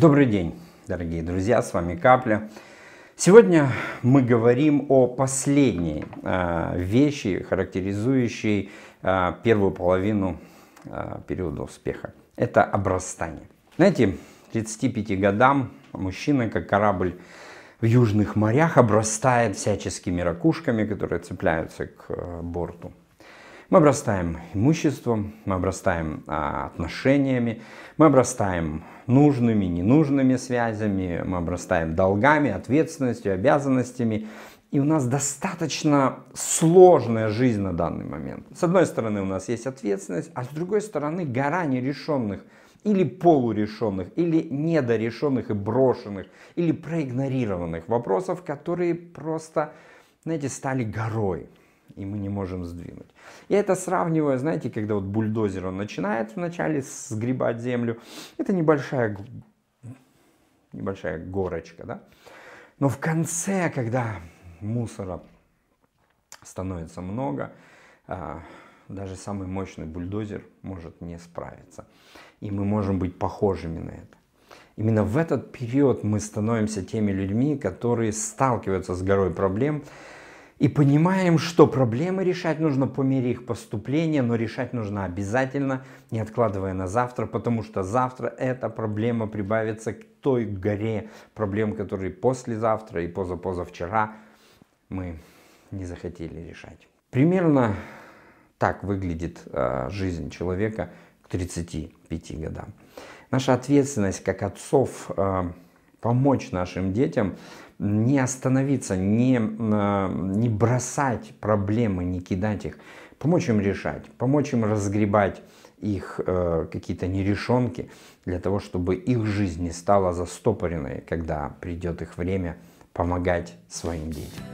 Добрый день, дорогие друзья, с вами Капля. Сегодня мы говорим о последней э, вещи, характеризующей э, первую половину э, периода успеха. Это обрастание. Знаете, 35 годам мужчина, как корабль в южных морях, обрастает всяческими ракушками, которые цепляются к э, борту. Мы обрастаем имуществом, мы обрастаем а, отношениями, мы обрастаем нужными, ненужными связями, мы обрастаем долгами, ответственностью, обязанностями. И у нас достаточно сложная жизнь на данный момент. С одной стороны у нас есть ответственность, а с другой стороны гора нерешенных или полурешенных, или недорешенных и брошенных, или проигнорированных вопросов, которые просто, знаете, стали горой и мы не можем сдвинуть. Я это сравниваю, знаете, когда вот бульдозер, он начинает вначале сгребать землю, это небольшая, небольшая горочка, да? Но в конце, когда мусора становится много, а, даже самый мощный бульдозер может не справиться. И мы можем быть похожими на это. Именно в этот период мы становимся теми людьми, которые сталкиваются с горой проблем, и понимаем, что проблемы решать нужно по мере их поступления, но решать нужно обязательно, не откладывая на завтра, потому что завтра эта проблема прибавится к той горе проблем, которые послезавтра и позапозавчера мы не захотели решать. Примерно так выглядит э, жизнь человека к 35 годам. Наша ответственность как отцов э, помочь нашим детям не остановиться, не, а, не бросать проблемы, не кидать их, помочь им решать, помочь им разгребать их э, какие-то нерешенки, для того, чтобы их жизнь не стала застопоренной, когда придет их время помогать своим детям.